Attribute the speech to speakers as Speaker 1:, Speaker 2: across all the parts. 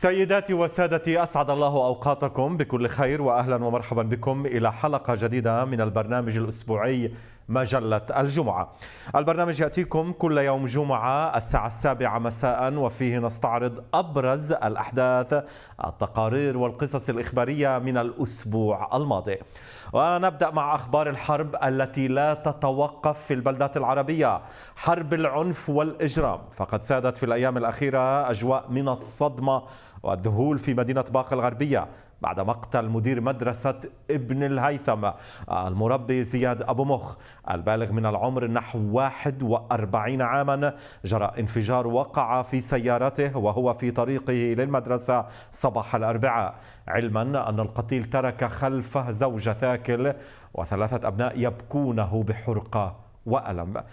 Speaker 1: سيداتي وسادتي أسعد الله أوقاتكم بكل خير وأهلا ومرحبا بكم إلى حلقة جديدة من البرنامج الأسبوعي مجلة الجمعة البرنامج يأتيكم كل يوم جمعة الساعة السابعة مساء وفيه نستعرض أبرز الأحداث التقارير والقصص الإخبارية من الأسبوع الماضي ونبدأ مع أخبار الحرب التي لا تتوقف في البلدات العربية حرب العنف والإجرام فقد سادت في الأيام الأخيرة أجواء من الصدمة والذهول في مدينة باقة الغربية بعد مقتل مدير مدرسة ابن الهيثم المربي زياد أبو مخ البالغ من العمر نحو 41 عاما جرى انفجار وقع في سيارته وهو في طريقه للمدرسة صباح الأربعاء علما أن القتيل ترك خلفه زوجة ثاكل وثلاثة أبناء يبكونه بحرقة وألم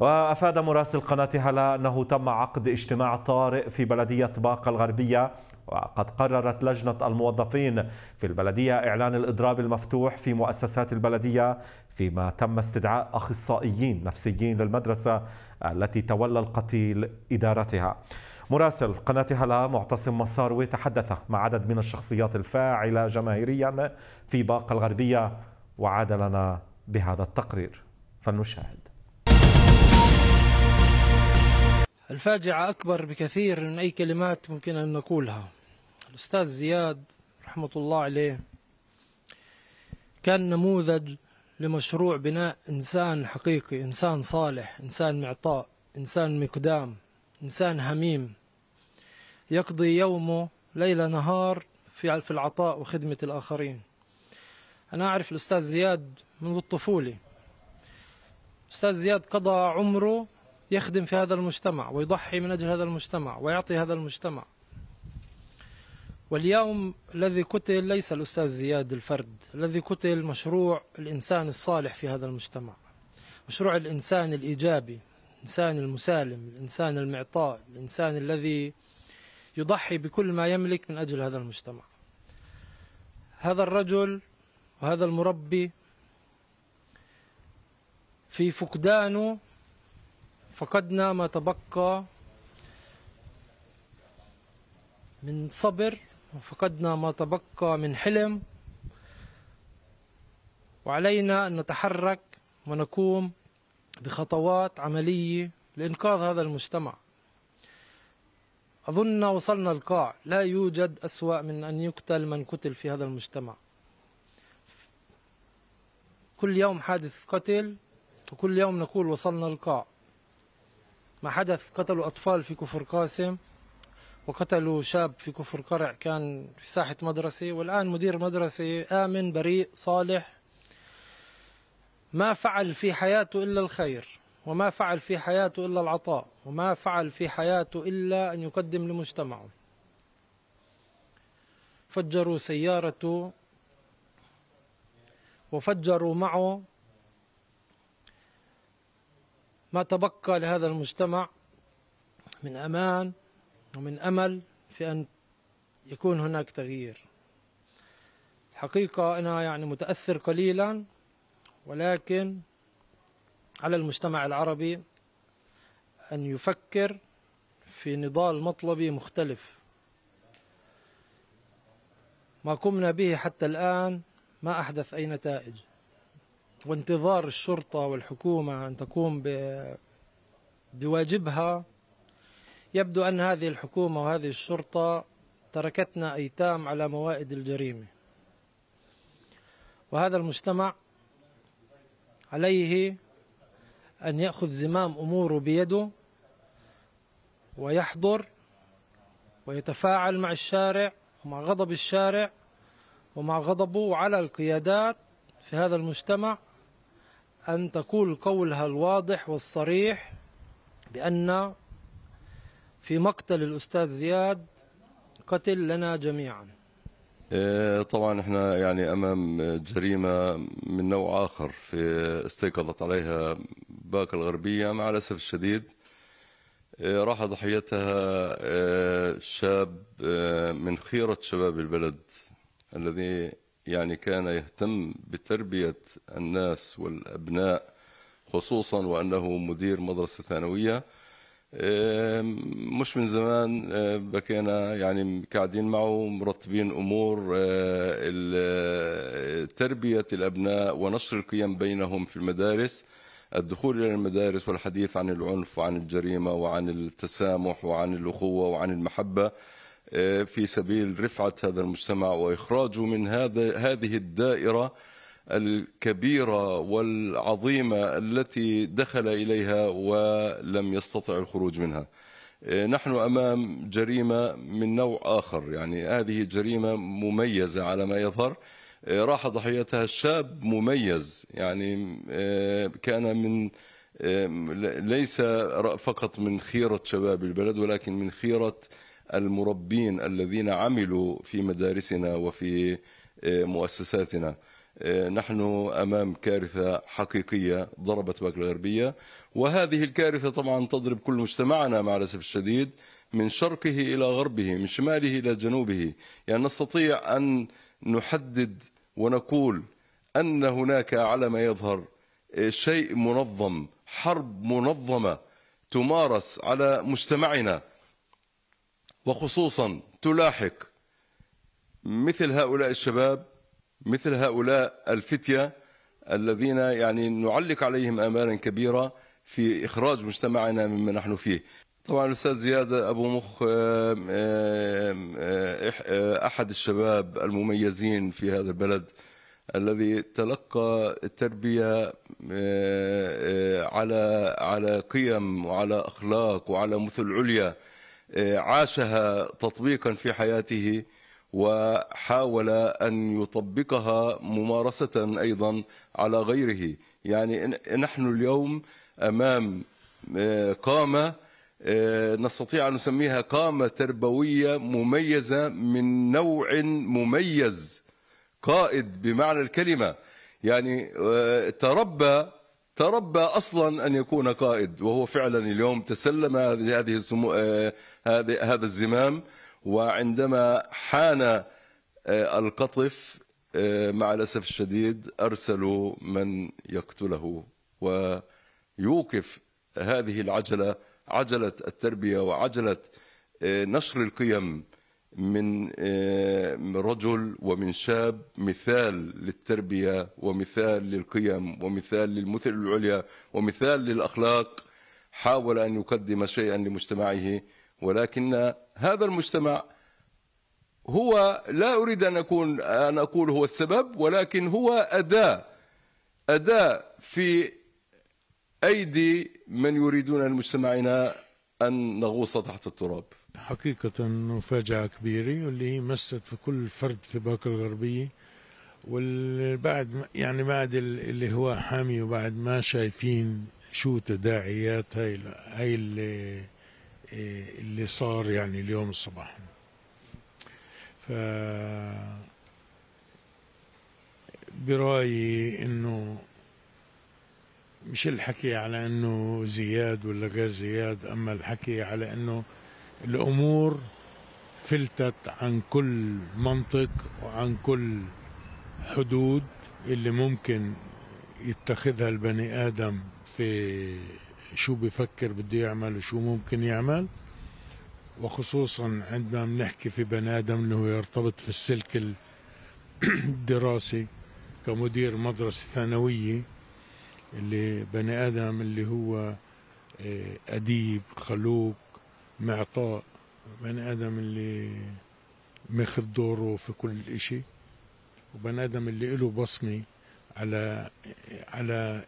Speaker 1: وأفاد مراسل قناة هلا أنه تم عقد اجتماع طارئ في بلدية باقة الغربية وقد قررت لجنة الموظفين في البلدية إعلان الإضراب المفتوح في مؤسسات البلدية فيما تم استدعاء أخصائيين نفسيين للمدرسة التي تولى القتيل إدارتها مراسل قناة هلا معتصم مساروي تحدث مع عدد من الشخصيات الفاعلة جماهيريا في باقة الغربية وعاد لنا بهذا التقرير فلنشاهد الفاجعة
Speaker 2: أكبر بكثير من أي كلمات ممكن أن نقولها الأستاذ زياد رحمة الله عليه كان نموذج لمشروع بناء إنسان حقيقي إنسان صالح إنسان معطاء إنسان مقدام إنسان هميم يقضي يومه ليل نهار في في العطاء وخدمة الآخرين أنا أعرف الأستاذ زياد منذ الطفولة أستاذ زياد قضى عمره يخدم في هذا المجتمع ويضحي من أجل هذا المجتمع ويعطي هذا المجتمع واليوم الذي قتل ليس الأستاذ زياد الفرد الذي قتل مشروع الإنسان الصالح في هذا المجتمع مشروع الإنسان الإيجابي الإنسان المسالم الإنسان المعطاء الإنسان الذي يضحي بكل ما يملك من أجل هذا المجتمع هذا الرجل وهذا المربي في فقدانه فقدنا ما تبقى من صبر وفقدنا ما تبقى من حلم وعلينا أن نتحرك ونقوم بخطوات عملية لإنقاذ هذا المجتمع أظن وصلنا القاع لا يوجد أسوأ من أن يقتل من قتل في هذا المجتمع كل يوم حادث قتل وكل يوم نقول وصلنا القاع ما حدث قتلوا أطفال في كفر قاسم وقتلوا شاب في كفر قرع كان في ساحة مدرسة والآن مدير مدرسة آمن بريء صالح ما فعل في حياته إلا الخير وما فعل في حياته إلا العطاء وما فعل في حياته إلا أن يقدم لمجتمعه فجروا سيارته وفجروا معه ما تبقى لهذا المجتمع من أمان ومن أمل في أن يكون هناك تغيير الحقيقة أنا يعني متأثر قليلا ولكن على المجتمع العربي أن يفكر في نضال مطلبي مختلف ما قمنا به حتى الآن ما أحدث أي نتائج وانتظار الشرطة والحكومة أن تقوم بواجبها يبدو أن هذه الحكومة وهذه الشرطة تركتنا أيتام على موائد الجريمة وهذا المجتمع عليه أن يأخذ زمام أموره بيده ويحضر ويتفاعل مع الشارع ومع غضب الشارع ومع غضبه على القيادات في هذا المجتمع أن تقول قولها الواضح والصريح بأن في مقتل الأستاذ زياد قتل لنا جميعا
Speaker 3: آه، طبعا احنا يعني امام جريمه من نوع اخر في استيقظت عليها باك الغربيه مع الاسف الشديد آه، راح ضحيتها آه، شاب من خيره شباب البلد الذي يعني كان يهتم بتربيه الناس والابناء خصوصا وانه مدير مدرسه ثانويه مش من زمان آه، بكينا يعني قاعدين معه مرتبين امور آه، آه، تربيه الابناء ونشر القيم بينهم في المدارس الدخول الى المدارس والحديث عن العنف وعن الجريمه وعن التسامح وعن الاخوه وعن المحبه في سبيل رفعه هذا المجتمع واخراجه من هذا هذه الدائره الكبيرة والعظيمة التي دخل إليها ولم يستطع الخروج منها إيه، نحن أمام جريمة من نوع آخر يعني هذه جريمة مميزة على ما يظهر إيه، راح ضحيتها شاب مميز يعني إيه، كان من ليس فقط من خيرة شباب البلد ولكن من خيرة المربين الذين عملوا في مدارسنا وفي مؤسساتنا آه، نحن امام كارثه حقيقيه ضربت باك الغربيه وهذه الكارثه طبعا تضرب كل مجتمعنا مع الاسف الشديد من شرقه الى غربه من شماله الى جنوبه يعني نستطيع ان نحدد ونقول ان هناك على ما يظهر آه، شيء منظم حرب منظمه تمارس على مجتمعنا وخصوصا تلاحق مثل هؤلاء الشباب مثل هؤلاء الفتية الذين يعني نعلق عليهم آمالا كبيرة في إخراج مجتمعنا مما نحن فيه طبعا الأستاذ زياد أبو مخ آه، آه، أحد الشباب المميزين في هذا البلد الذي تلقى التربية آه، على على قيم وعلى أخلاق وعلى مثل عليا عاشها تطبيقا في حياته وحاول أن يطبقها ممارسة أيضا على غيره يعني نحن اليوم أمام آه، قامة آه، نستطيع أن نسميها قامة تربوية مميزة من نوع مميز قائد بمعنى الكلمة يعني آه، تربى تربى اصلا ان يكون قائد وهو فعلا اليوم تسلم هذه هذه هذا الزمام وعندما حان آه، القطف آه، مع الأسف الشديد أرسلوا من يقتله ويوقف هذه العجلة عجلة التربية وعجلة آه، نشر القيم من رجل ومن شاب مثال للتربية ومثال للقيم ومثال للمثل العليا ومثال للأخلاق حاول أن يقدم شيئا لمجتمعه ولكن هذا المجتمع هو لا أريد أن أكون أن أقول هو السبب ولكن هو أداة أداة في أيدي من يريدون لمجتمعنا أن نغوص تحت التراب
Speaker 4: حقيقة مفاجأة كبيرة واللي هي مست في كل فرد في باكر الغربية والبعد يعني بعد اللي هو حامي وبعد ما شايفين شو تداعيات هاي هاي اللي اللي صار يعني اليوم الصباح ف برأيي انه مش الحكي على انه زياد ولا غير زياد اما الحكي على انه الامور فلتت عن كل منطق وعن كل حدود اللي ممكن يتخذها البني ادم في شو بفكر بده يعمل وشو ممكن يعمل وخصوصا عندما بنحكي في بني ادم اللي هو يرتبط في السلك الدراسي كمدير مدرسة ثانوية اللي بني ادم اللي هو آه، اديب خلوق معطاء بني ادم اللي ماخذ دوره في كل شيء وبني ادم اللي له بصمه على على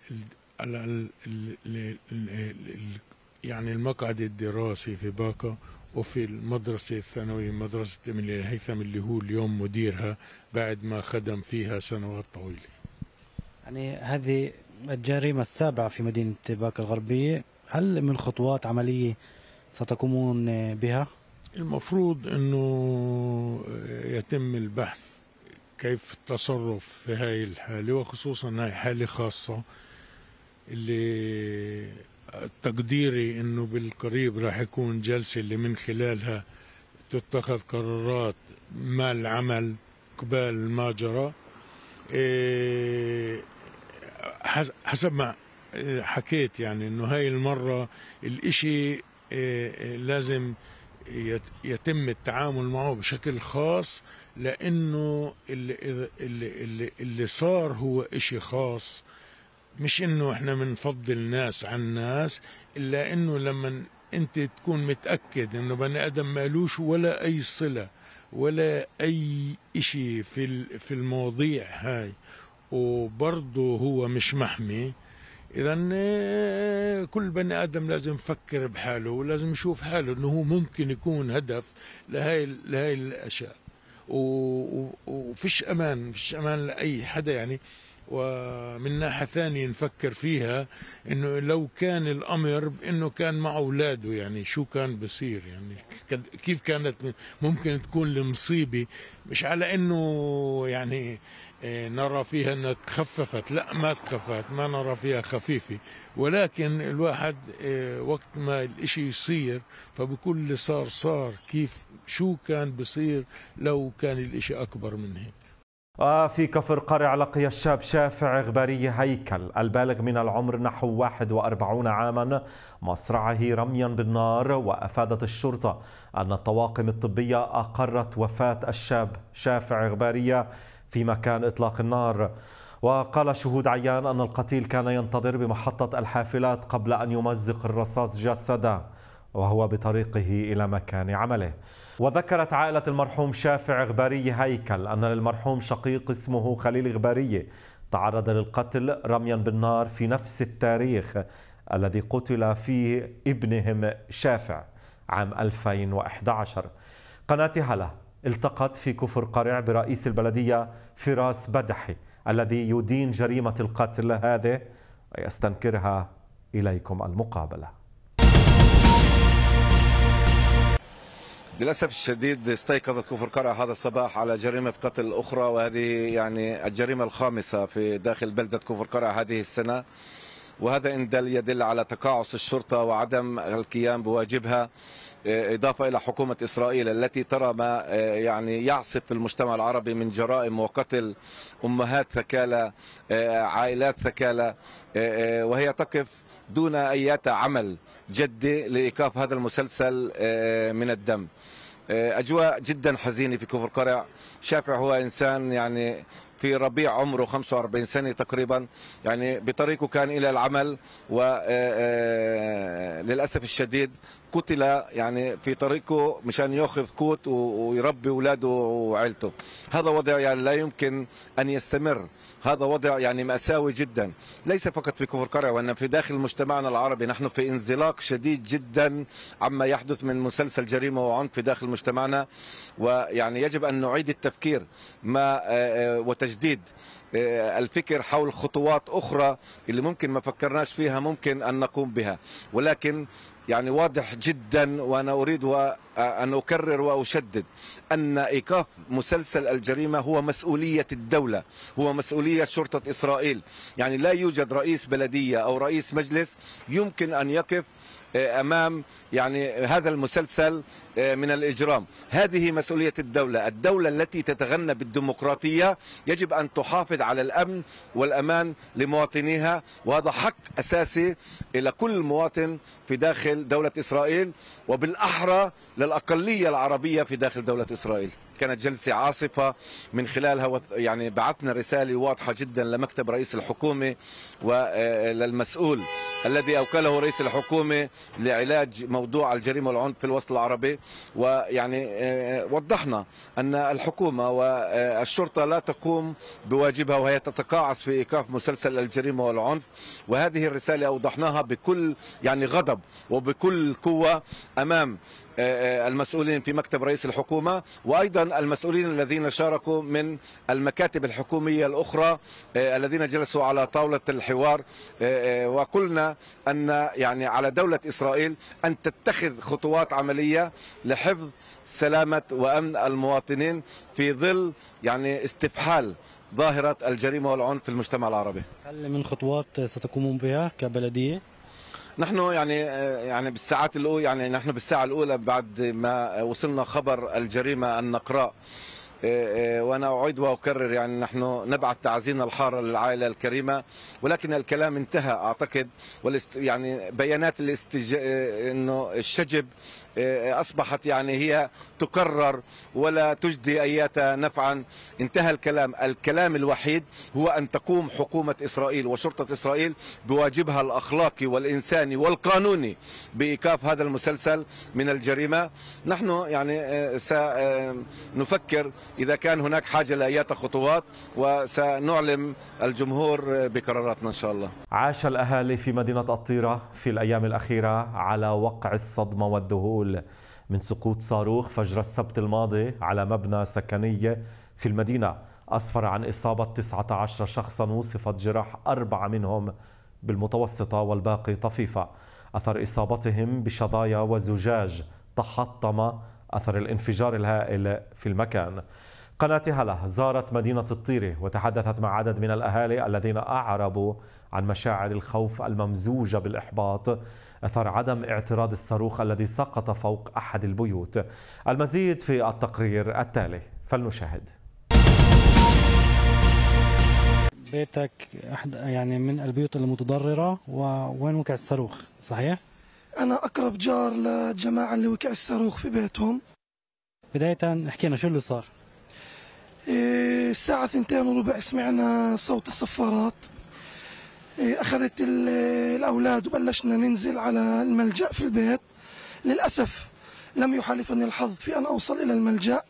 Speaker 4: يعني المقعد الدراسي في باكا وفي المدرسة الثانوية مدرسة من الهيثم اللي هو اليوم مديرها بعد ما خدم فيها سنوات طويلة
Speaker 5: يعني هذه الجريمة السابعة في مدينة باكا الغربية هل من خطوات عملية ستقومون
Speaker 4: بها؟ المفروض أنه يتم البحث كيف التصرف في هاي الحالة وخصوصا هاي حالة خاصة اللي تقديري انه بالقريب راح يكون جلسه اللي من خلالها تتخذ قرارات ما العمل قبال ما جرى إيه، حسب ما حكيت يعني انه هاي المره الاشي إيه، لازم يتم التعامل معه بشكل خاص لانه اللي, اللي, اللي صار هو اشي خاص مش انه احنا بنفضل ناس عن ناس الا انه لما انت تكون متاكد انه بني ادم مالوش ولا اي صله ولا اي شيء في في المواضيع هاي وبرضه هو مش محمي اذا كل بني ادم لازم يفكر بحاله ولازم يشوف حاله انه هو ممكن يكون هدف لهي لهي الاشياء وفيش امان فيش امان لاي حدا يعني ومن ناحية ثانية نفكر فيها انه لو كان الامر انه كان مع اولاده يعني شو كان بصير يعني كيف كانت ممكن تكون المصيبة مش على انه يعني آه، نرى فيها انها تخففت لا ما تخففت ما نرى فيها خفيفة ولكن الواحد آه، وقت ما الاشي يصير فبكل اللي صار صار كيف شو كان بصير لو كان الاشي اكبر من هيك
Speaker 1: آه، في كفر قرع لقي الشاب شافع غباري هيكل البالغ من العمر نحو 41 عاما مصرعه رميا بالنار وأفادت الشرطة أن الطواقم الطبية أقرت وفاة الشاب شافع غبارية في مكان إطلاق النار وقال شهود عيان أن القتيل كان ينتظر بمحطة الحافلات قبل أن يمزق الرصاص جسده وهو بطريقه إلى مكان عمله وذكرت عائلة المرحوم شافع غباري هيكل أن للمرحوم شقيق اسمه خليل غباري تعرض للقتل رميا بالنار في نفس التاريخ الذي قتل فيه ابنهم شافع عام 2011 قناة هلا التقت في كفر قرع برئيس البلدية فراس بدحي الذي يدين جريمة القتل هذه ويستنكرها إليكم المقابلة
Speaker 6: للاسف الشديد استيقظت كفر قرع هذا الصباح على جريمه قتل اخرى وهذه يعني الجريمه الخامسه في داخل بلده كفر قرع هذه السنه وهذا ان دل يدل على تقاعس الشرطه وعدم القيام بواجبها آه، اضافه الى حكومه اسرائيل التي ترى ما آه، يعني يعصف في المجتمع العربي من جرائم وقتل امهات ثكالى آه، عائلات ثكالى وهي تقف دون ايات عمل جدي لايقاف هذا المسلسل من الدم آه، اجواء جدا حزينه في كفر قرع شافع هو انسان يعني في ربيع عمره 45 سنة تقريبا يعني بطريقه كان إلى العمل وللأسف آه، آه، الشديد قتل يعني في طريقه مشان ياخذ قوت ويربي اولاده وعيلته هذا وضع يعني لا يمكن ان يستمر هذا وضع يعني مأساوي جدا ليس فقط في كفر قرع وإنما في داخل مجتمعنا العربي نحن في انزلاق شديد جدا عما يحدث من مسلسل جريمة وعنف في داخل مجتمعنا ويعني يجب أن نعيد التفكير ما آه، آه، وتجديد آه، الفكر حول خطوات أخرى اللي ممكن ما فكرناش فيها ممكن أن نقوم بها ولكن يعني واضح جدا وأنا أريد أن أكرر وأشدد أن إيقاف مسلسل الجريمة هو مسؤولية الدولة هو مسؤولية شرطة إسرائيل يعني لا يوجد رئيس بلدية أو رئيس مجلس يمكن أن يقف آه، امام يعني هذا المسلسل آه، من الإجرام هذه مسؤولية الدولة الدولة التي تتغنى بالديمقراطية يجب أن تحافظ على الأمن والأمان لمواطنيها وهذا حق أساسي إلى كل مواطن في داخل دولة إسرائيل وبالأحرى للأقلية العربية في داخل دولة إسرائيل كانت جلسة عاصفة من خلالها يعني بعثنا رسالة واضحة جدا لمكتب رئيس الحكومة وللمسؤول آه، الذي أوكله رئيس الحكومة لعلاج موضوع الجريمة والعنف في الوسط العربي ويعني آه، وضحنا أن الحكومة والشرطة لا تقوم بواجبها وهي تتقاعس في إيقاف مسلسل الجريمة والعنف وهذه الرسالة أوضحناها بكل يعني غضب وبكل قوة أمام آه، آه، المسؤولين في مكتب رئيس الحكومة وأيضا المسؤولين الذين شاركوا من المكاتب الحكومية الأخرى آه، الذين جلسوا على طاولة الحوار وقلنا أن يعني على دولة إسرائيل أن تتخذ خطوات عملية لحفظ سلامة وأمن المواطنين في ظل يعني استفحال ظاهرة الجريمة والعنف في المجتمع العربي
Speaker 5: هل من خطوات ستقومون بها
Speaker 6: كبلدية؟ نحن يعني يعني بالساعات الاولى يعني نحن بالساعه الاولى بعد ما وصلنا خبر الجريمه النقراء إيه، إيه، وانا اعيد واكرر يعني نحن نبعث تعزينا الحاره للعائله الكريمه ولكن الكلام انتهى اعتقد يعني بيانات الاستج... انه الشجب أصبحت يعني هي تكرر ولا تجدي أيات نفعا انتهى الكلام الكلام الوحيد هو أن تقوم حكومة إسرائيل وشرطة إسرائيل بواجبها الأخلاقي والإنساني والقانوني بإيقاف هذا المسلسل من الجريمة نحن يعني آه، سنفكر آه، إذا كان هناك حاجة لأيات خطوات وسنعلم الجمهور بقراراتنا إن شاء الله
Speaker 1: عاش الأهالي في مدينة الطيرة في الأيام الأخيرة على وقع الصدمة والذهول المسؤول من سقوط صاروخ فجر السبت الماضي على مبنى سكني في المدينة أسفر عن إصابة 19 شخصا وصفت جراح أربعة منهم بالمتوسطة والباقي طفيفة أثر إصابتهم بشظايا وزجاج تحطم أثر الانفجار الهائل في المكان قناة هلا زارت مدينة الطيرة وتحدثت مع عدد من الأهالي الذين أعربوا عن مشاعر الخوف الممزوجة بالإحباط أثر عدم اعتراض الصاروخ الذي سقط فوق أحد البيوت المزيد في التقرير التالي فلنشاهد
Speaker 5: بيتك احد يعني من البيوت المتضرره ووين وقع الصاروخ
Speaker 7: صحيح انا اقرب جار للجماعه اللي وقع الصاروخ في بيتهم بدايه حكينا شو اللي صار إيه الساعه 2 وربع سمعنا صوت الصفارات إيه، أخذت الأولاد وبلشنا ننزل على الملجأ في البيت للأسف لم يحالفني الحظ في أن أوصل إلى الملجأ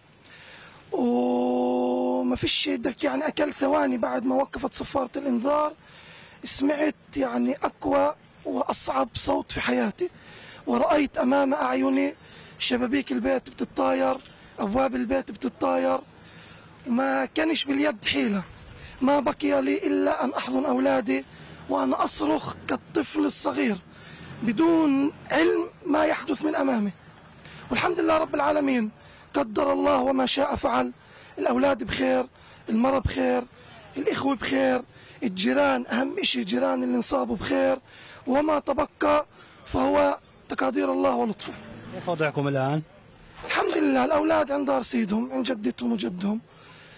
Speaker 7: وما فيش بدك يعني أكل ثواني بعد ما وقفت صفارة الإنذار سمعت يعني أقوى وأصعب صوت في حياتي ورأيت أمام أعيني شبابيك البيت بتتطاير أبواب البيت بتتطاير وما كانش باليد حيلة ما بقي لي إلا أن أحضن أولادي وأنا أصرخ كالطفل الصغير بدون علم ما يحدث من أمامي والحمد لله رب العالمين قدر الله وما شاء فعل الأولاد بخير المرأة بخير الإخوة بخير الجيران أهم شيء جيران اللي انصابوا بخير وما تبقى فهو تقادير الله ولطفه
Speaker 5: كيف وضعكم الآن؟
Speaker 7: الحمد لله الأولاد عند دار سيدهم عند جدتهم وجدهم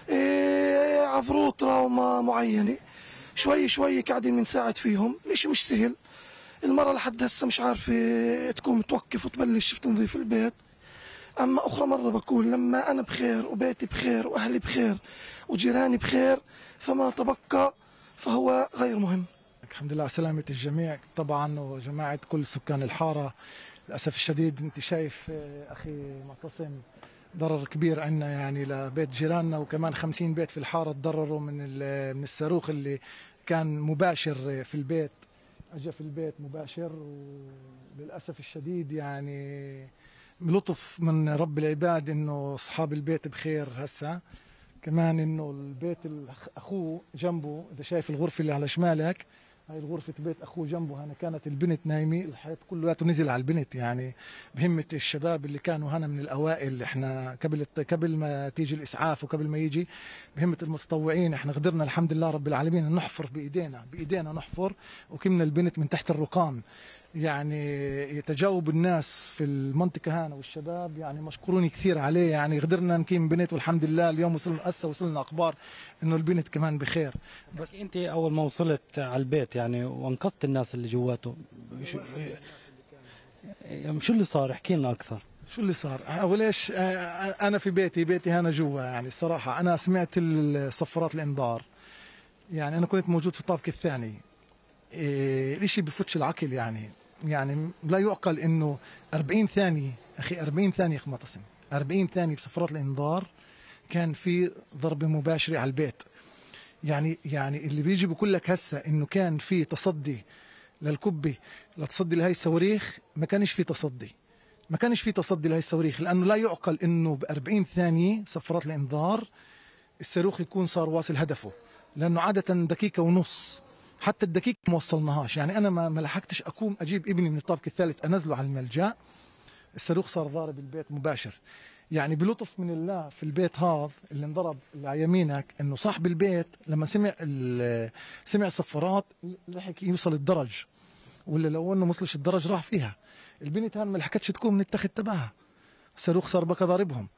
Speaker 7: إيه عفروطرة وما معينة شوي شوي قاعدين بنساعد فيهم مش مش سهل المرة لحد هسه مش عارفة آه، تكون توقف وتبلش تنظيف البيت أما أخرى مرة بقول لما أنا بخير وبيتي بخير وأهلي بخير وجيراني بخير فما تبقى فهو غير مهم الحمد لله على سلامة الجميع
Speaker 8: طبعا وجماعة كل سكان الحارة للأسف الشديد أنت شايف آه، أخي معتصم ضرر كبير عندنا يعني لبيت جيراننا وكمان 50 بيت في الحاره تضرروا من آه، من الصاروخ اللي كان مباشر في البيت اجى في البيت مباشر وللاسف الشديد يعني لطف من رب العباد انه اصحاب البيت بخير هسه كمان انه البيت اخوه جنبه اذا شايف الغرفه اللي على شمالك هاي الغرفة بيت أخوه جنبه هنا كانت البنت نايمة الحيط كلياته نزل على البنت يعني مهمة الشباب اللي كانوا هنا من الأوائل إحنا قبل قبل ما تيجي الإسعاف وقبل ما يجي مهمة المتطوعين إحنا قدرنا الحمد لله رب العالمين نحفر بإيدينا بإيدينا نحفر وكمنا البنت من تحت الرقام يعني يتجاوب الناس في المنطقة هنا والشباب يعني مشكورون كثير عليه يعني قدرنا نقيم بنت والحمد لله اليوم وصلنا هسه وصلنا أخبار إنه البنت كمان بخير
Speaker 5: بس أنت أول ما وصلت على البيت يعني وأنقذت الناس اللي
Speaker 8: جواته شو, يعني اللي صار احكي لنا أكثر شو اللي صار؟ وليش آه، آه، انا في بيتي بيتي هنا جوا يعني الصراحه انا سمعت الصفرات الانذار يعني انا كنت موجود في الطابق الثاني إيه الاشي بفوتش العقل يعني يعني لا يعقل انه 40 ثانيه اخي 40 ثانيه معتصم 40 ثانيه بصفرات الانذار كان في ضربه مباشره على البيت يعني يعني اللي بيجي بقول لك هسه انه كان في تصدي للكبه لتصدي لهي الصواريخ ما كانش في تصدي ما كانش في تصدي لهي الصواريخ لانه لا يعقل انه ب 40 ثانيه صفرات الانذار الصاروخ يكون صار واصل هدفه لانه عاده دقيقه ونص حتى الدكيك ما وصلناهاش يعني أنا ما لحقتش أقوم أجيب ابني من الطابق الثالث أنزله على الملجأ الصاروخ صار ضارب البيت مباشر يعني بلطف من الله في البيت هذا اللي انضرب على يمينك انه صاحب البيت لما سمع سمع صفارات لحق يوصل الدرج ولا لو انه ما وصلش الدرج راح فيها البنت هان ما لحقتش تكون من التخت تبعها الصاروخ صار بقى ضاربهم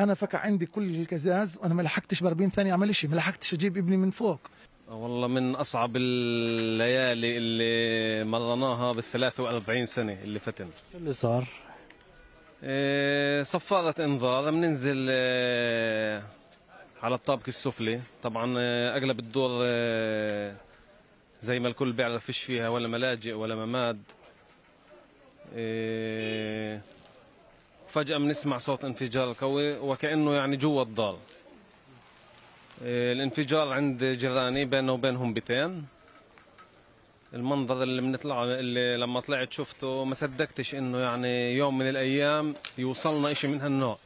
Speaker 8: انا فك عندي كل الكزاز وانا ما لحقتش ب 40 ثانيه اعمل شيء ما لحقتش اجيب ابني من فوق
Speaker 9: والله من اصعب الليالي اللي مرناها بال 43 سنه اللي فتن
Speaker 7: شو
Speaker 8: اللي صار؟
Speaker 9: إيه، صفارة انذار بننزل إيه، على الطابق السفلي طبعا إيه، اغلب الدور زي ما الكل بيعرف فيش فيها ولا ملاجئ ولا مماد فجأة بنسمع صوت انفجار قوي وكأنه يعني جوا الدار إيه، الانفجار عند جيراني بينه وبينهم بيتين المنظر اللي بنطلع اللي لما طلعت شفته ما صدقتش انه يعني يوم من الايام يوصلنا شيء من هالنوع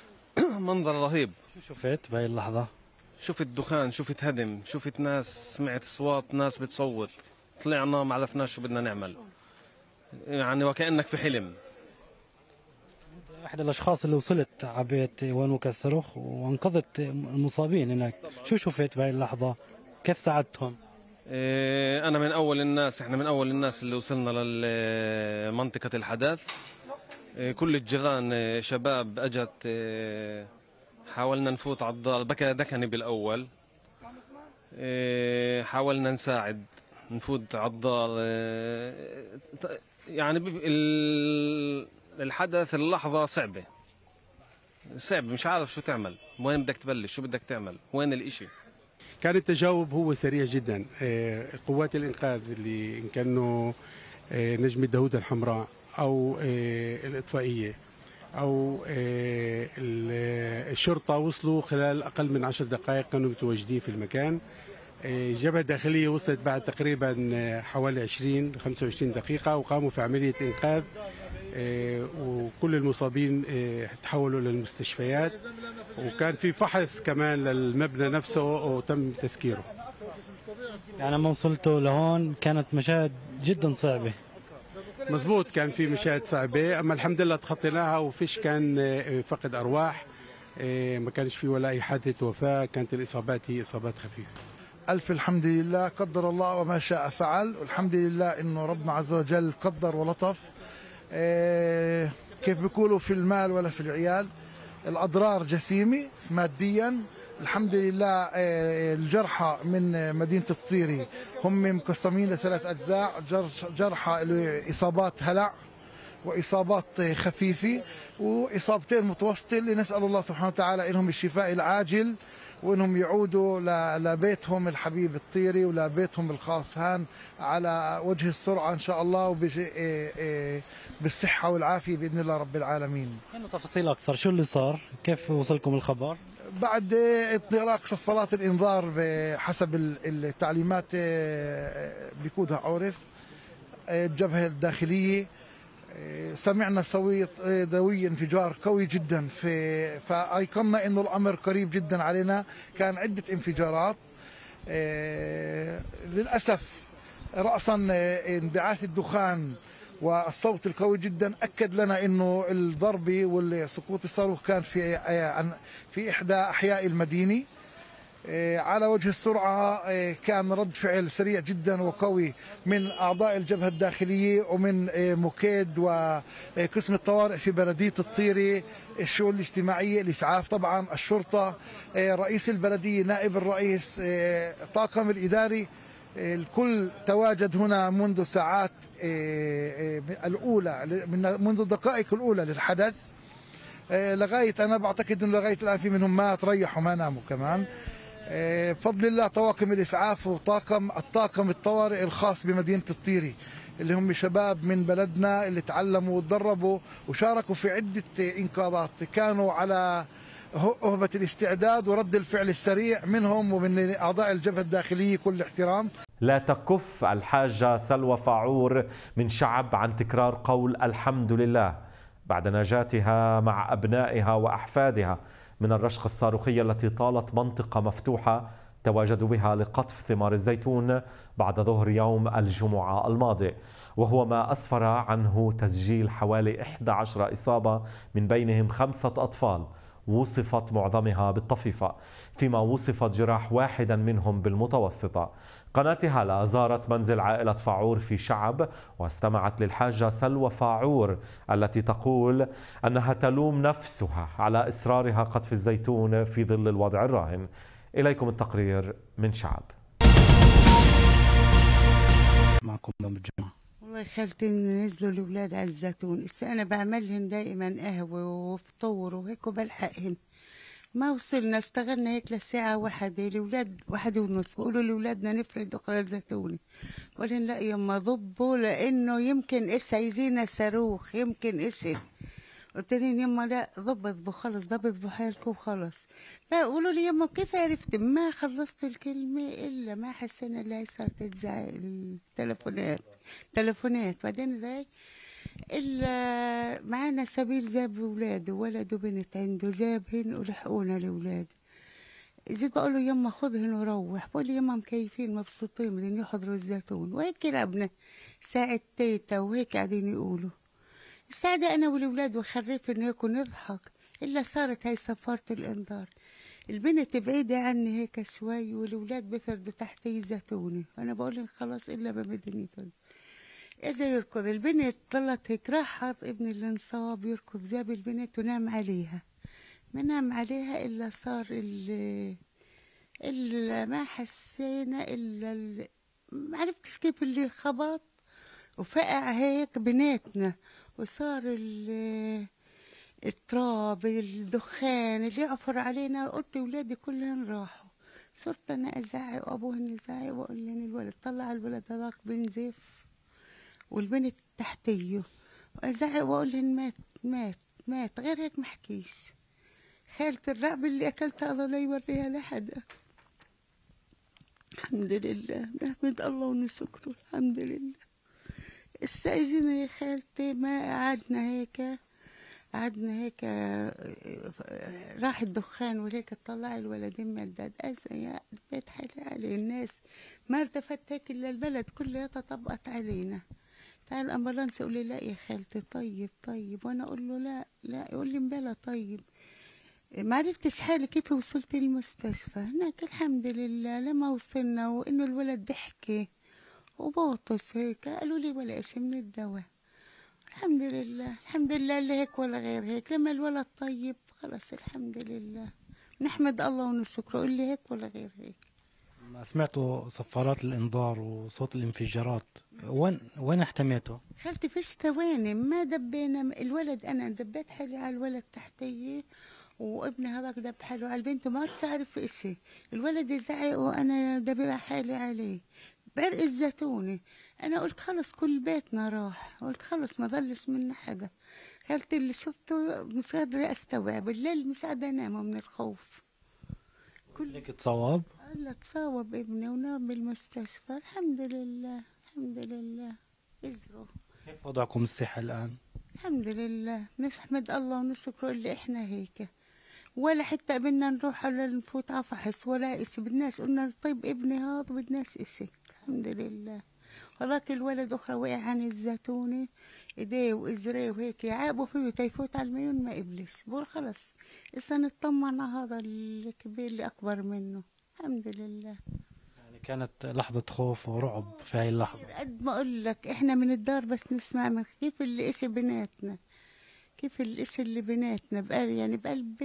Speaker 9: منظر رهيب شو شفت بهي اللحظه شفت دخان شفت هدم شفت ناس سمعت اصوات ناس بتصوت طلعنا ما عرفناش شو بدنا نعمل يعني وكانك في حلم
Speaker 5: احد الاشخاص اللي وصلت بيت وانوكا الصاروخ وانقذت المصابين هناك شو شفت بهي اللحظه كيف ساعدتهم
Speaker 9: إيه، انا من اول الناس احنا من اول الناس اللي وصلنا لمنطقه الحدث إيه، كل الجيران إيه، شباب اجت حاولنا نفوت على الدار بكى دكني بالاول حاولنا نساعد نفوت على الدار يعني الحدث اللحظة صعبة صعب مش عارف شو تعمل وين بدك تبلش شو بدك تعمل وين الإشي
Speaker 4: كان التجاوب هو سريع جدا آه، قوات الإنقاذ اللي إن كانوا آه، نجم الدهود الحمراء أو آه، الإطفائية او الشرطه وصلوا خلال اقل من عشر دقائق كانوا متواجدين في المكان الجبهه الداخليه وصلت بعد تقريبا حوالي 20 25 دقيقه وقاموا في عمليه انقاذ آه، وكل المصابين آه، تحولوا للمستشفيات وكان في فحص كمان للمبنى نفسه
Speaker 5: وتم تسكيره يعني من وصلتوا لهون كانت مشاهد جدا
Speaker 4: صعبة مزبوط كان في مشاهد صعبة أما الحمد لله تخطيناها وفيش كان آه، فقد أرواح ما كانش في ولا أي حادث وفاة كانت الإصابات هي إصابات خفيفة
Speaker 10: ألف الحمد لله قدر الله وما شاء فعل والحمد لله أنه ربنا عز وجل قدر ولطف إيه، كيف بيقولوا في المال ولا في العيال الاضرار جسيمه ماديا الحمد لله إيه، الجرحى من مدينه الطيري هم مقسمين لثلاث اجزاء جرحى اصابات هلع واصابات خفيفه واصابتين متوسطه اللي نسال الله سبحانه وتعالى انهم الشفاء العاجل وانهم يعودوا لبيتهم الحبيب الطيري ولبيتهم الخاص هان على وجه السرعه ان شاء الله وبالصحه إيه- إيه- والعافيه باذن الله رب العالمين.
Speaker 5: كانوا تفاصيل اكثر، شو اللي صار؟ كيف وصلكم الخبر؟
Speaker 10: بعد اطلاق صفارات الانذار بحسب التعليمات إيه، بيقودها عورف الجبهه الداخليه سمعنا صويت دوي آه، انفجار قوي جدا في فايقنا انه الامر قريب جدا علينا كان عده انفجارات آه، للاسف راسا آه، انبعاث الدخان والصوت القوي جدا اكد لنا انه الضربه والسقوط الصاروخ كان في في احدى احياء المدينه آه، على وجه السرعة آه، كان رد فعل سريع جدا وقوي من أعضاء الجبهة الداخلية ومن آه، مكيد وقسم الطوارئ في بلدية الطيرة الشؤون الاجتماعية الإسعاف طبعا الشرطة رئيس البلدية نائب الرئيس الطاقم الإداري الكل تواجد هنا منذ ساعات الأولى منذ الدقائق الأولى للحدث لغاية أنا بعتقد أنه لغاية الآن في منهم ما تريحوا ما ناموا كمان بفضل إيه، الله طواقم الاسعاف وطاقم الطاقم الطوارئ الخاص بمدينه الطيري اللي هم شباب من بلدنا اللي تعلموا وتدربوا وشاركوا في عده انقاذات كانوا على هبه الاستعداد ورد الفعل السريع منهم ومن اعضاء الجبهه الداخليه كل احترام
Speaker 1: لا تكف الحاجه سلوى فاعور من شعب عن تكرار قول الحمد لله بعد نجاتها مع ابنائها واحفادها من الرشقة الصاروخية التي طالت منطقة مفتوحة تواجدوا بها لقطف ثمار الزيتون بعد ظهر يوم الجمعة الماضي وهو ما أسفر عنه تسجيل حوالي 11 إصابة من بينهم خمسة أطفال وصفت معظمها بالطفيفة فيما وصفت جراح واحدا منهم بالمتوسطة قناة هلا زارت منزل عائلة فاعور في شعب واستمعت للحاجة سلوى فاعور التي تقول أنها تلوم نفسها على إصرارها قطف الزيتون في ظل الوضع الراهن إليكم التقرير من شعب معكم يوم الجمعة
Speaker 11: والله خالتي نزلوا الأولاد على الزيتون أنا بعملهم دائما قهوة وفطور وهيك وبلحقهم ما وصلنا اشتغلنا هيك للساعة واحدة الأولاد واحدة ونص بقولوا لأولادنا نفرد أخرى زيتونة ولكن لا يما ضبوا لأنه يمكن إسا يجينا صاروخ يمكن إشي قلت لهم يما لا ضب اضبوا خلص اضبوا حالكم وخلص فقولوا لي يما كيف عرفت ما خلصت الكلمة إلا ما حسينا اللي صارت تزعق التلفونات تلفونات بعدين زي معانا سبيل جاب ولاده ولده بنت عنده جابهن ولحقونا الاولاد جيت بقول له يما خذهن وروح بقول لي يما مكيفين مبسوطين بدهم يحضروا الزيتون وهيك كلابنا ساعة تيتا وهيك قاعدين يقولوا السعدة أنا والولاد وخريف هيك ونضحك إلا صارت هاي سفارة الإنذار البنت بعيدة عني هيك شوي والولاد بفردوا تحتي زيتوني أنا بقول لهم خلاص إلا بمدني فرد إذا يركض البنت ضلت هيك راحت ابن اللي انصاب يركض جاب البنت ونام عليها ما نام عليها إلا صار ال إلا ما حسينا إلا ال... ما عرفتش كيف اللي خبط وفقع هيك بناتنا وصار ال التراب الدخان اللي عفر علينا قلت ولادي كلهم راحوا صرت انا ازعق وابوهن يزعق واقول لهم الولد طلع الولد هذاك بنزف والبنت تحتيه وازعق واقول لهم مات مات مات غير هيك ما احكيش خالة الرقبة اللي اكلتها الله لا يوريها لحدا الحمد لله نحمد الله ونشكره الحمد لله استأذن يا خالتي ما قعدنا هيك قعدنا هيك راح الدخان وهيك طلع الولدين مداد أذن يا بيت حلال الناس ما التفت هيك إلا البلد كلها تطبقت علينا تعال طيب الامبولانس يقول لي لا يا خالتي طيب طيب وانا اقول له لا لا يقول لي مبلا طيب ما عرفتش حالي كيف وصلت المستشفى هناك الحمد لله لما وصلنا وانه الولد ضحكي وبغطس هيك قالوا لي ولا اشي من الدواء الحمد لله الحمد لله اللي هيك ولا غير هيك لما الولد طيب خلاص الحمد لله نحمد الله ونشكره اللي هيك ولا غير هيك
Speaker 5: ما سمعتوا صفارات الانذار وصوت الانفجارات وين وين احتميتوا؟
Speaker 11: خالتي فيش ثواني ما دبينا الولد انا دبيت حالي على الولد تحتي وابني هذاك دب حاله على البنت وما بتعرف اشي الولد زعق وانا دبي حالي عليه بعرق الزيتوني انا قلت خلص كل بيتنا راح قلت خلص ما ضلش منا حدا خالتي اللي شفته مش قادره استوعب الليل مش قادره انام من الخوف
Speaker 5: كل هيك تصواب
Speaker 11: تصاوب ابني ونام بالمستشفى الحمد لله الحمد لله اجره كيف
Speaker 5: وضعكم الصحة الآن؟
Speaker 11: الحمد لله نحمد الله ونشكره اللي احنا هيك ولا حتى بدنا نروح ولا نفوت على فحص ولا اشي بدناش قلنا طيب ابني هذا بدناش اشي الحمد لله هذاك الولد اخرى وقع عن الزيتونه ايديه واجريه وهيك يعابوا فيه تيفوت على الميون ما قبلش بقول خلص هسه نطمن على هذا الكبير اللي اكبر منه الحمد لله
Speaker 5: يعني كانت لحظة خوف ورعب في هاي اللحظة
Speaker 11: قد ما أقول لك إحنا من الدار بس نسمع من كيف إشي بناتنا كيف الإشي اللي بناتنا بقال يعني بقلب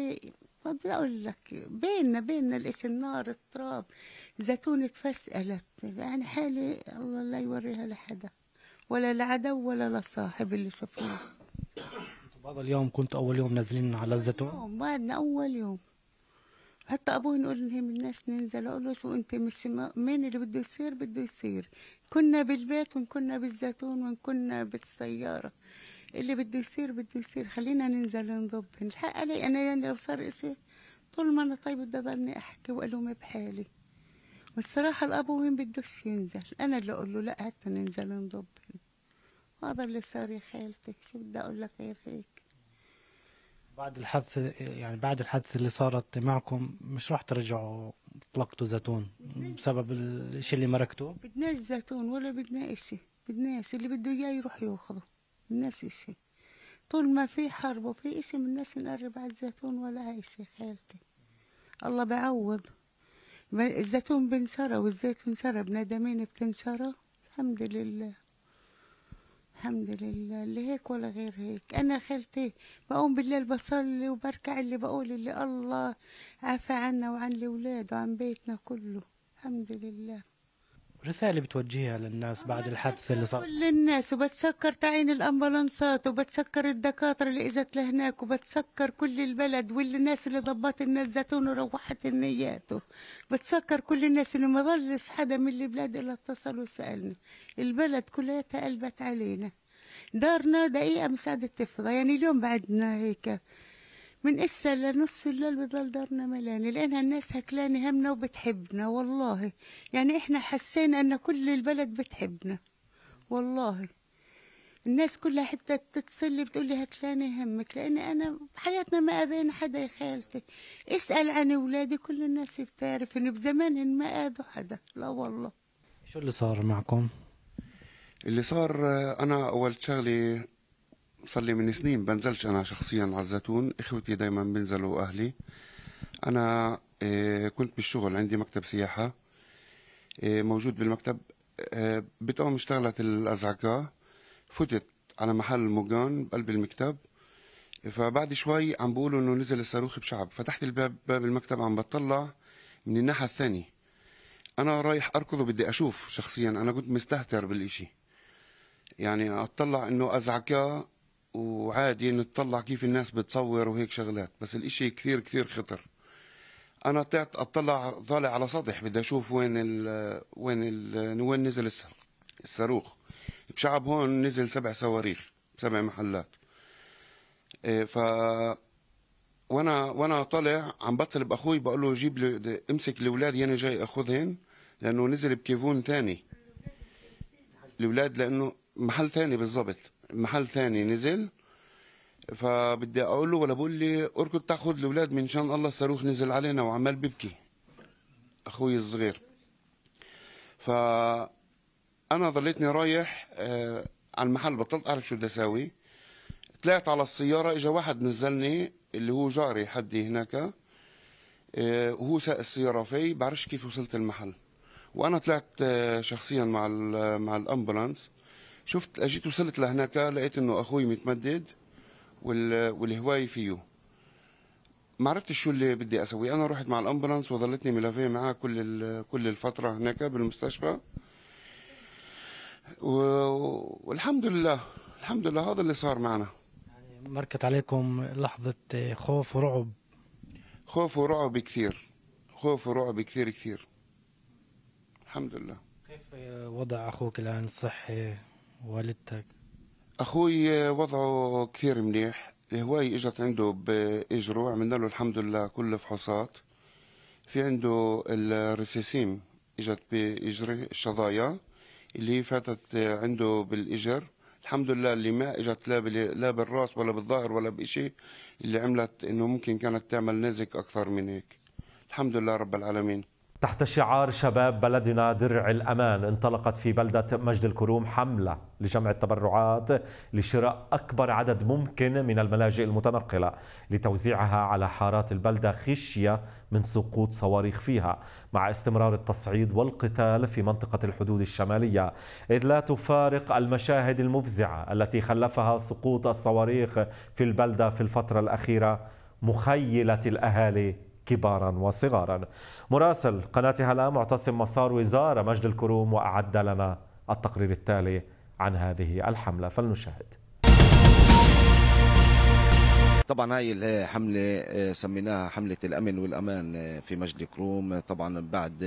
Speaker 11: ما بدي أقول لك بيننا بيننا الإشي النار التراب زيتونة تفسألت يعني حالي الله لا يوريها لحدا ولا لعدو ولا لصاحب اللي شفناه
Speaker 5: هذا اليوم كنت أول يوم نازلين على الزيتون؟ نعم،
Speaker 11: بعدنا أول يوم حتى ابوه نقول لهم الناس ننزل اقول له وانت مش مين اللي بده يصير بده يصير كنا بالبيت كنا بالزيتون كنا بالسياره اللي بده يصير بده يصير خلينا ننزل نضب الحق علي انا يعني لو صار اشي طول ما انا طيب بدي اضلني احكي والوم بحالي والصراحة الأبو وين بدوش ينزل أنا اللي أقول له لا حتى ننزل نضب هذا اللي صار يا خالتي شو بدي أقول لك غير هيك
Speaker 5: بعد الحادثة يعني بعد الحادثة اللي صارت معكم مش راح ترجعوا طلقتوا زيتون بسبب الشيء اللي مركتوه؟
Speaker 11: بدناش زيتون ولا بدنا شيء بدناش اللي بده اياه يروح ياخذه بدناش شيء طول ما في حرب وفي شيء بدناش نقرب على الزيتون ولا هاي شيء خالتي الله بعوض الزيتون بنشرى والزيت بنشرى بندمين بتنشرى الحمد لله الحمد لله اللي هيك ولا غير هيك انا خالتي بقوم بالليل بصلي وبركع اللي بقول اللي الله عافى عنا وعن الاولاد وعن بيتنا كله الحمد لله
Speaker 5: رسالة بتوجهها للناس بعد الحادثة اللي صار
Speaker 11: كل الناس وبتشكر تعيين الأمبولانسات وبتشكر الدكاترة اللي إجت لهناك وبتشكر كل البلد والناس اللي ضبط الناس زيتون وروحت النيات بتشكر كل الناس اللي ما ضلش حدا من البلاد اللي اتصل وسألنا البلد كلها قلبت علينا دارنا دقيقة مش قادرة تفضى يعني اليوم بعدنا هيك من إسا لنص الليل بضل دارنا ملاني لأنها الناس هكلاني همنا وبتحبنا والله يعني إحنا حسينا أن كل البلد بتحبنا والله الناس كلها حتى تتصل بتقول لي هكلاني همك لأن أنا بحياتنا ما أذينا حدا خالتي اسأل عن أولادي كل الناس بتعرف انه بزمان ما آذوا حدا لا والله
Speaker 12: شو اللي صار معكم؟ اللي صار آه، أنا أول شغلة صار لي من سنين بنزلش انا شخصيا على الزيتون اخوتي دائما بينزلوا اهلي انا آه، كنت بالشغل عندي مكتب سياحه آه، موجود بالمكتب آه، بتقوم اشتغلت الازعكا فتت على محل موجان بقلب المكتب فبعد شوي عم بقولوا انه نزل الصاروخ بشعب فتحت الباب باب المكتب عم بطلع من الناحيه الثانيه انا رايح اركض وبدي اشوف شخصيا انا كنت مستهتر بالاشي يعني اطلع انه ازعكا وعادي نتطلع كيف الناس بتصور وهيك شغلات بس الاشي كثير كثير خطر انا طلعت اطلع طالع على سطح بدي اشوف وين ال وين ال وين نزل الصاروخ بشعب هون نزل سبع صواريخ سبع محلات إيه، ف وانا وانا طالع عم بتصل باخوي بقول له جيب لي امسك الاولاد يعني جاي اخذهن لانه نزل بكيفون ثاني الاولاد لانه محل ثاني بالضبط محل ثاني نزل فبدي اقول له ولا بقول لي اركض تاخذ الاولاد من شان الله الصاروخ نزل علينا وعمال ببكي اخوي الصغير ف انا ضليتني رايح آه على المحل بطلت اعرف شو بدي اساوي طلعت على السياره اجى واحد نزلني اللي هو جاري حدي هناك آه، وهو ساق السياره في بعرفش كيف وصلت المحل وانا طلعت آه، شخصيا مع مع الامبولانس شفت اجيت وصلت لهناك لقيت انه اخوي متمدد والهواي فيه ما عرفتش شو اللي بدي اسوي انا رحت مع الامبولانس وظلتني ملافيه معاه كل كل الفتره هناك بالمستشفى والحمد لله الحمد لله هذا اللي صار معنا
Speaker 5: يعني مركت عليكم لحظه خوف ورعب
Speaker 12: خوف ورعب كثير خوف ورعب كثير كثير الحمد لله
Speaker 5: كيف وضع اخوك الان الصحي والدتك
Speaker 12: اخوي آه، وضعه كثير منيح هواي اجت عنده باجره عملنا له الحمد لله كل الفحوصات في عنده الرسيسيم اجت باجري الشظايا اللي فاتت عنده بالاجر الحمد لله اللي ما اجت لا لا بالراس ولا بالظهر ولا بشيء اللي عملت انه ممكن كانت تعمل نزك اكثر من هيك الحمد لله رب العالمين تحت شعار
Speaker 1: شباب بلدنا درع الأمان انطلقت في بلدة مجد الكروم حملة لجمع التبرعات لشراء أكبر عدد ممكن من الملاجئ المتنقلة لتوزيعها على حارات البلدة خشية من سقوط صواريخ فيها مع استمرار التصعيد والقتال في منطقة الحدود الشمالية إذ لا تفارق المشاهد المفزعة التي خلفها سقوط الصواريخ في البلدة في الفترة الأخيرة مخيلة الأهالي كبارا وصغارا مراسل قناتها هلا معتصم مسار وزارة مجد الكروم وأعد لنا التقرير التالي عن هذه الحملة فلنشاهد طبعا هاي الحملة
Speaker 13: آه، سميناها حملة الأمن والأمان آه، في مجد كروم آه، طبعا بعد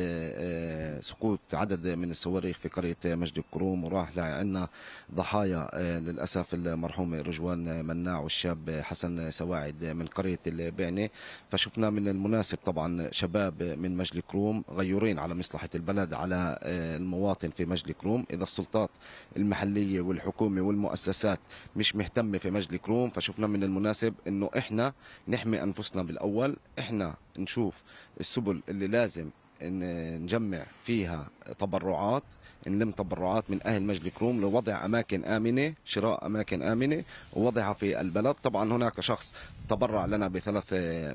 Speaker 13: سقوط عدد من الصواريخ في قرية مجد كروم وراح لعنا ضحايا للأسف المرحوم رجوان مناع والشاب حسن سواعد من قرية البعنة فشفنا من المناسب طبعا شباب من مجد كروم غيورين على مصلحة البلد على المواطن في مجد كروم إذا السلطات المحلية والحكومة والمؤسسات مش مهتمة في مجد كروم فشفنا من المناسب انه احنا نحمي انفسنا بالاول احنا نشوف السبل اللي لازم نجمع فيها تبرعات نلم تبرعات من اهل مجد كروم لوضع اماكن امنه شراء اماكن امنه ووضعها في البلد طبعا هناك شخص تبرع لنا بثلاث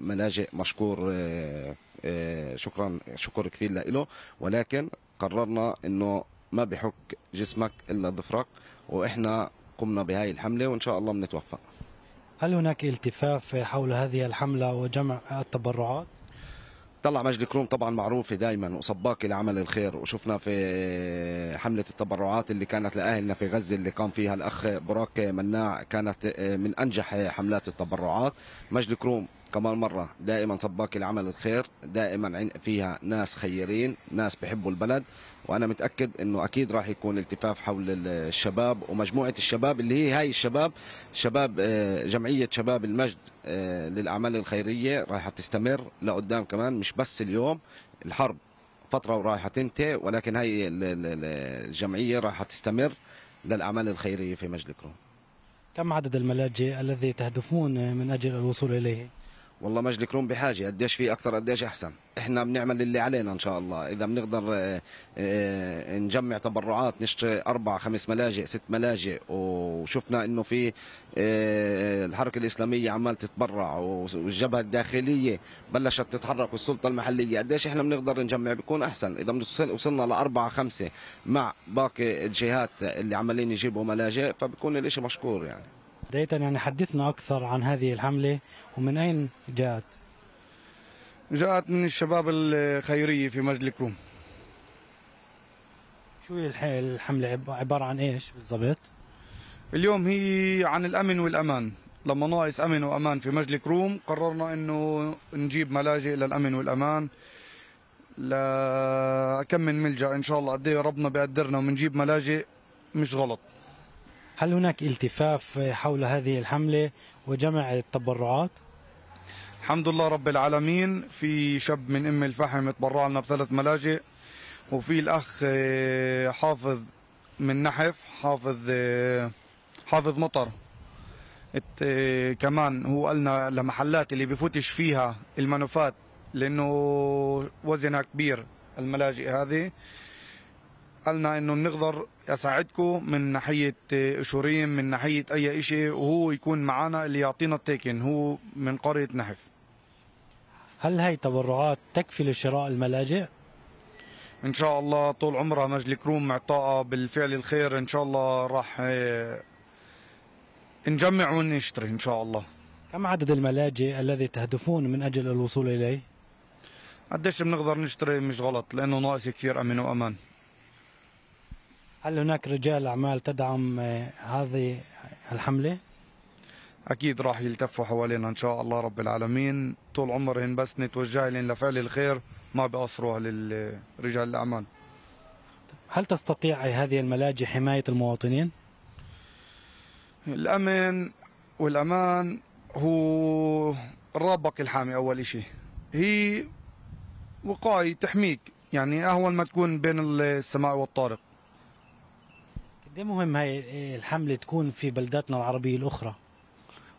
Speaker 13: ملاجئ مشكور آه، آه، شكرا شكر كثير له ولكن قررنا انه ما بحك جسمك الا ظفرك واحنا قمنا بهاي الحمله وان شاء الله بنتوفق
Speaker 5: هل هناك التفاف حول هذه الحملة وجمع التبرعات؟
Speaker 13: طلع مجد كروم طبعا معروفه دائما وصباكي لعمل الخير وشفنا في حمله التبرعات اللي كانت لاهلنا في غزه اللي قام فيها الاخ براك مناع كانت من انجح حملات التبرعات مجد كروم كمان مرة دائما صباكي لعمل الخير دائما فيها ناس خيرين ناس بحبوا البلد وانا متاكد انه اكيد راح يكون التفاف حول الشباب ومجموعه الشباب اللي هي هاي الشباب شباب آه، جمعيه شباب المجد آه، للاعمال الخيريه راح تستمر لقدام كمان مش بس اليوم الحرب فتره ورايحه تنتهي ولكن هاي الجمعيه راح تستمر للاعمال الخيريه في مجد الكرون
Speaker 5: كم عدد الملاجئ الذي تهدفون من اجل الوصول اليه
Speaker 13: والله مجد الكروم بحاجه قديش في اكثر قديش احسن احنا بنعمل اللي علينا ان شاء الله اذا بنقدر آه، آه، نجمع تبرعات نشتري اربع خمس ملاجئ ست ملاجئ وشفنا انه في آه، الحركه الاسلاميه عمال تتبرع والجبهه الداخليه بلشت تتحرك والسلطه المحليه قديش احنا بنقدر نجمع بيكون احسن اذا وصلنا لاربعه خمسه مع باقي الجهات اللي عمالين يجيبوا ملاجئ فبكون الاشي مشكور يعني
Speaker 5: بداية يعني حدثنا أكثر عن هذه الحملة ومن أين جاءت؟
Speaker 14: جاءت من الشباب الخيرية في مجد الكروم. شو هي الحملة عبارة عن إيش بالضبط؟ اليوم هي عن الأمن والأمان لما ناقص أمن وأمان في مجد الكروم قررنا أنه نجيب ملاجئ للأمن والأمان لكم من ملجأ إن شاء الله قد إيه ربنا بيقدرنا وبنجيب ملاجئ مش غلط
Speaker 5: هل هناك التفاف حول هذه الحملة وجمع التبرعات
Speaker 14: الحمد لله رب العالمين في شاب من ام الفحم تبرع لنا بثلاث ملاجئ وفي الاخ آه، حافظ من نحف حافظ آه، حافظ مطر آه، كمان هو قالنا لمحلات اللي بفوتش فيها المنوفات لانه وزنها كبير الملاجئ هذه قالنا انه بنقدر اساعدكم من ناحيه شوريم من ناحيه اي شيء وهو يكون معنا اللي يعطينا التيكن هو من قريه نحف
Speaker 5: هل هي تبرعات تكفي لشراء الملاجئ
Speaker 14: ان شاء الله طول عمرها مجلي كروم معطاءه بالفعل الخير ان شاء الله راح آه، نجمع ونشتري ان شاء الله
Speaker 5: كم عدد الملاجئ الذي تهدفون من اجل الوصول اليه
Speaker 14: قديش بنقدر نشتري مش غلط لانه ناقص كثير امن وامان
Speaker 5: هل هناك رجال أعمال تدعم آه, هذه الحملة؟
Speaker 14: أكيد راح يلتفوا حوالينا إن شاء الله رب العالمين طول عمرهم بس نتوجه لهم لفعل الخير ما بقصروها للرجال الأعمال
Speaker 5: هل تستطيع هذه الملاجئ حماية المواطنين؟
Speaker 14: الأمن والأمان هو الرابق الحامي أول شيء هي وقاية تحميك يعني أهون ما تكون بين السماء والطارق
Speaker 5: قد مهم هاي إيه، الحمله تكون في بلداتنا العربيه الاخرى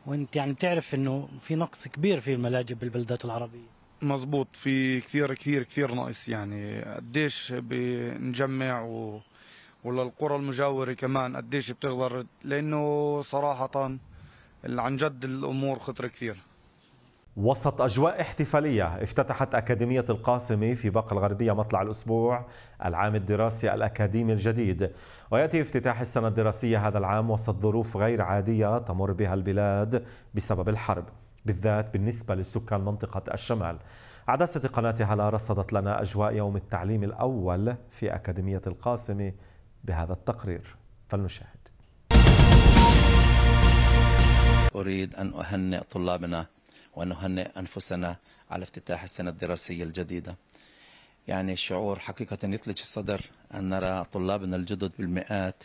Speaker 5: وانت يعني بتعرف انه في نقص كبير
Speaker 14: في الملاجئ بالبلدات العربيه مزبوط في كثير كثير كثير نقص يعني قديش بنجمع و... ولا القرى المجاورة كمان قديش بتقدر لأنه صراحة عن جد الأمور خطرة كثير
Speaker 1: وسط أجواء احتفالية افتتحت أكاديمية القاسمي في باقة الغربية مطلع الأسبوع العام الدراسي الأكاديمي الجديد ويأتي افتتاح السنة الدراسية هذا العام وسط ظروف غير عادية تمر بها البلاد بسبب الحرب بالذات بالنسبة لسكان منطقة الشمال عدسة قناة هلا رصدت لنا أجواء يوم التعليم الأول في أكاديمية القاسمي بهذا التقرير فلنشاهد
Speaker 15: أريد أن أهنئ طلابنا ونهنئ أنفسنا على افتتاح السنة الدراسية الجديدة يعني شعور حقيقة يثلج الصدر أن نرى طلابنا الجدد بالمئات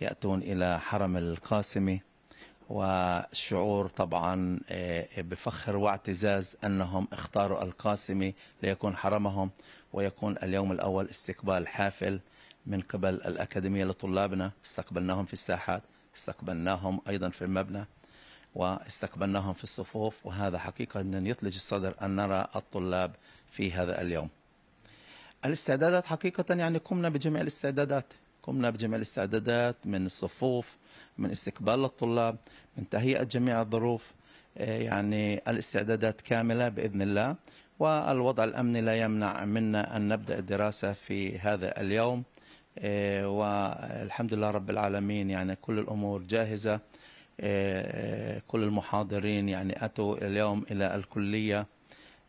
Speaker 15: يأتون إلى حرم القاسمة وشعور طبعا آه، بفخر واعتزاز أنهم اختاروا القاسمة ليكون حرمهم ويكون اليوم الأول استقبال حافل من قبل الأكاديمية لطلابنا استقبلناهم في الساحات استقبلناهم أيضا في المبنى واستقبلناهم في الصفوف وهذا حقيقة أن يثلج الصدر أن نرى الطلاب في هذا اليوم الاستعدادات حقيقة يعني قمنا بجميع الاستعدادات قمنا بجميع الاستعدادات من الصفوف من استقبال الطلاب من تهيئة جميع الظروف آه، يعني الاستعدادات كاملة بإذن الله والوضع الأمني لا يمنع منا أن نبدأ الدراسة في هذا اليوم آه، والحمد لله رب العالمين يعني كل الأمور جاهزة آه، آه، كل المحاضرين يعني أتوا اليوم إلى الكلية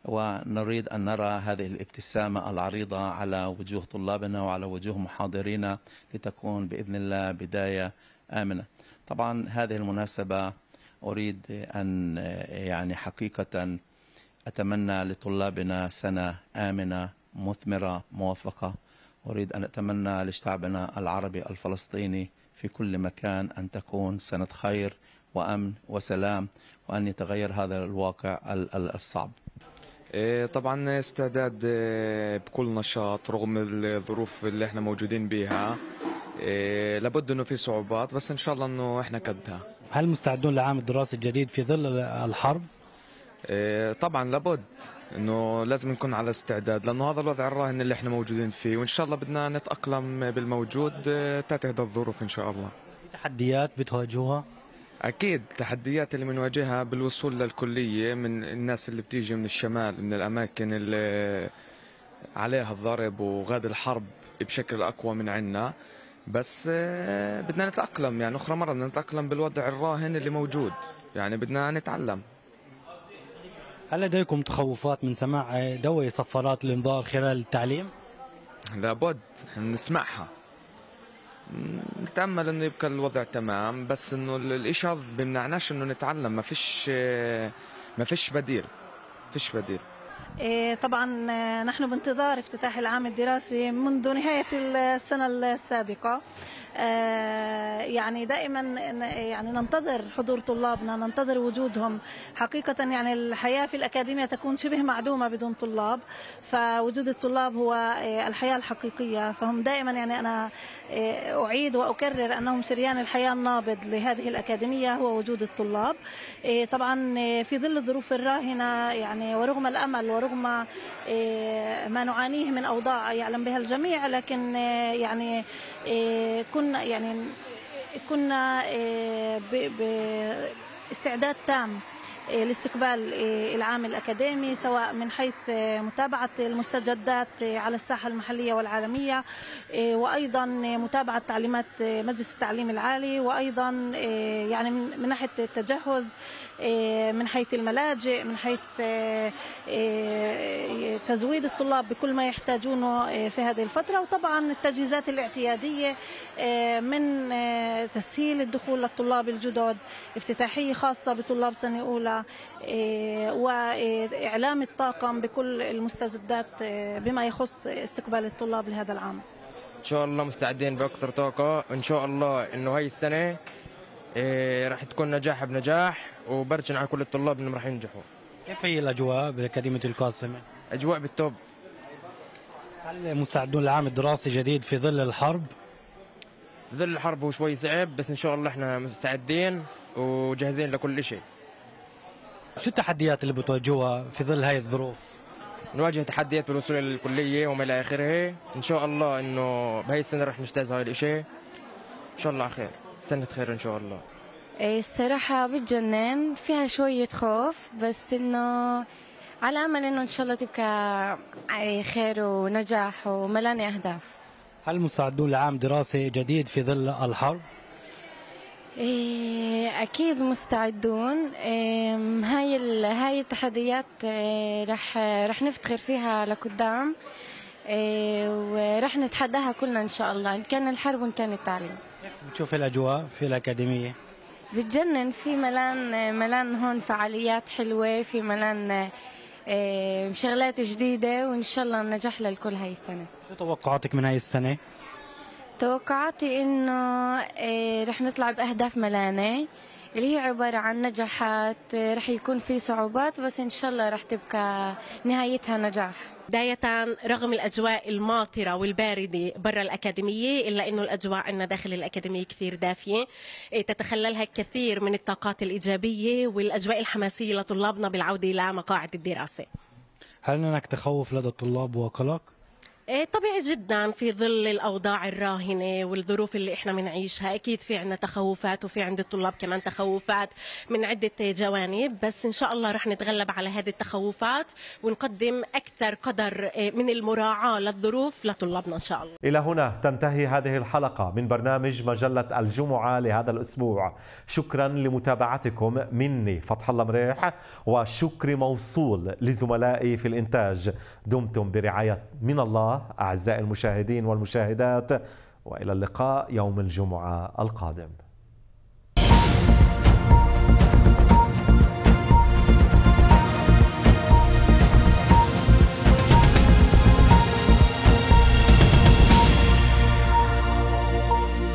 Speaker 15: ونريد أن نرى هذه الابتسامة العريضة على وجوه طلابنا وعلى وجوه محاضرينا لتكون بإذن الله بداية آمنة طبعا هذه المناسبة أريد أن آه، يعني حقيقة أتمنى لطلابنا سنة آمنة مثمرة موفقة أريد أن أتمنى لشعبنا العربي الفلسطيني في كل مكان أن تكون سنة خير وأمن وسلام وأن يتغير هذا الواقع الصعب
Speaker 16: إيه، طبعا استعداد إيه، بكل نشاط رغم الظروف اللي احنا موجودين بها إيه، لابد انه في صعوبات بس ان شاء الله انه احنا قدها هل مستعدون لعام الدراسي الجديد في ظل الحرب طبعا لابد انه لازم نكون على استعداد لانه هذا الوضع الراهن اللي احنا موجودين فيه وان شاء الله بدنا نتاقلم بالموجود آه، تتهدى الظروف ان شاء الله تحديات بتواجهوها اكيد التحديات اللي بنواجهها بالوصول للكليه من الناس اللي بتيجي من الشمال من الاماكن اللي عليها الضرب وغاد الحرب بشكل اقوى من عنا بس آه، بدنا نتاقلم يعني اخرى مره بدنا نتاقلم بالوضع الراهن اللي موجود يعني بدنا نتعلم
Speaker 5: هل لديكم تخوفات من سماع دوي صفارات الانذار خلال التعليم؟
Speaker 16: لابد نسمعها نتامل انه يبقى الوضع تمام بس انه الاشاظ بمنعناش انه نتعلم ما فيش ما فيش بديل
Speaker 17: فيش بديل إيه، طبعا آه، نحن بانتظار افتتاح العام الدراسي منذ نهاية السنة السابقة آه، يعني دائما يعني ننتظر حضور طلابنا ننتظر وجودهم حقيقة يعني الحياة في الأكاديمية تكون شبه معدومة بدون طلاب فوجود الطلاب هو آه، الحياة الحقيقية فهم دائما يعني أنا آه، أعيد وأكرر أنهم شريان الحياة النابض لهذه الأكاديمية هو وجود الطلاب آه، طبعا آه، في ظل الظروف الراهنة يعني ورغم الأمل ورغم ما نعانيه من أوضاع يعلم بها الجميع لكن يعني كنا يعني كنا باستعداد تام إيه، لاستقبال إيه، العام الأكاديمي سواء من حيث إيه، متابعة المستجدات على الساحة المحلية والعالمية وأيضا متابعة تعليمات مجلس التعليم العالي وأيضا يعني من ناحية التجهز إيه، من حيث الملاجئ من حيث إيه، إيه، تزويد الطلاب بكل ما يحتاجونه في هذه الفترة وطبعا التجهيزات الاعتيادية من تسهيل الدخول للطلاب الجدد افتتاحية خاصة بطلاب سنة أولى وإعلام الطاقم بكل المستجدات بما يخص استقبال الطلاب لهذا العام
Speaker 2: إن شاء الله مستعدين بأكثر طاقة إن شاء الله إنه هاي السنة إيه راح تكون نجاح بنجاح وبرجن على كل الطلاب انهم راح ينجحوا كيف هي
Speaker 5: الاجواء باكاديميه القاسم اجواء بالتوب هل مستعدون لعام دراسي جديد في ظل الحرب ظل الحرب هو شوي صعب بس ان شاء الله احنا
Speaker 2: مستعدين وجاهزين لكل شيء
Speaker 5: شو التحديات اللي
Speaker 2: بتواجهوها في ظل هاي الظروف نواجه تحديات بالوصول الى الكليه وما الى اخره ان شاء الله انه بهي السنه رح نجتاز هاي الشيء ان شاء الله على خير سنة خير إن شاء
Speaker 18: الله إيه، الصراحة بتجنن فيها شوية خوف بس إنه على أمل إنه إن شاء الله تبقى إيه، خير ونجاح وملاني أهداف
Speaker 5: هل مستعدون لعام دراسي جديد في ظل الحرب؟
Speaker 18: إيه، أكيد مستعدون هاي هاي التحديات رح رح نفتخر فيها لقدام ورح نتحداها كلنا إن شاء الله إن كان الحرب وإن كان التعليم كيف
Speaker 5: بتشوف الاجواء في الاكاديميه؟
Speaker 18: بتجنن في ملان ملان هون فعاليات حلوه في ملان آه، شغلات جديده وان شاء الله النجاح للكل هاي السنه شو
Speaker 5: توقعاتك من هاي السنه؟
Speaker 18: توقعاتي انه آه، رح نطلع باهداف ملانه اللي هي عبارة عن نجاحات آه، رح يكون في صعوبات بس إن شاء الله رح تبقى نهايتها نجاح
Speaker 17: بداية رغم الأجواء الماطرة والباردة برا الأكاديمية إلا أنه الأجواء عندنا داخل الأكاديمية كثير دافية إيه، تتخللها كثير من الطاقات الإيجابية والأجواء الحماسية لطلابنا بالعودة إلى مقاعد الدراسة
Speaker 5: هل هناك تخوف لدى الطلاب وقلق؟
Speaker 17: إيه، طبيعي جدا في ظل الاوضاع الراهنه والظروف اللي احنا بنعيشها اكيد في عندنا تخوفات وفي عند الطلاب كمان تخوفات من عده جوانب بس ان شاء الله رح نتغلب على هذه التخوفات ونقدم اكثر قدر إيه، من المراعاه للظروف لطلابنا ان شاء الله
Speaker 1: الى هنا تنتهي هذه الحلقه من برنامج مجله الجمعه لهذا الاسبوع شكرا لمتابعتكم مني فتح الله مريح وشكر موصول لزملائي في الانتاج دمتم برعايه من الله أعزائي المشاهدين والمشاهدات وإلى اللقاء يوم الجمعة القادم